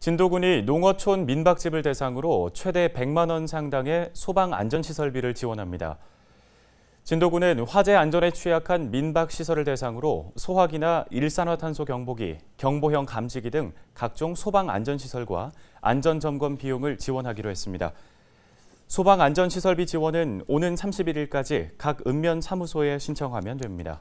진도군이 농어촌 민박집을 대상으로 최대 100만 원 상당의 소방 안전시설비를 지원합니다. 진도군은 화재 안전에 취약한 민박시설을 대상으로 소화기나 일산화탄소 경보기, 경보형 감지기 등 각종 소방 안전시설과 안전점검 비용을 지원하기로 했습니다. 소방 안전시설비 지원은 오는 31일까지 각 읍면 사무소에 신청하면 됩니다.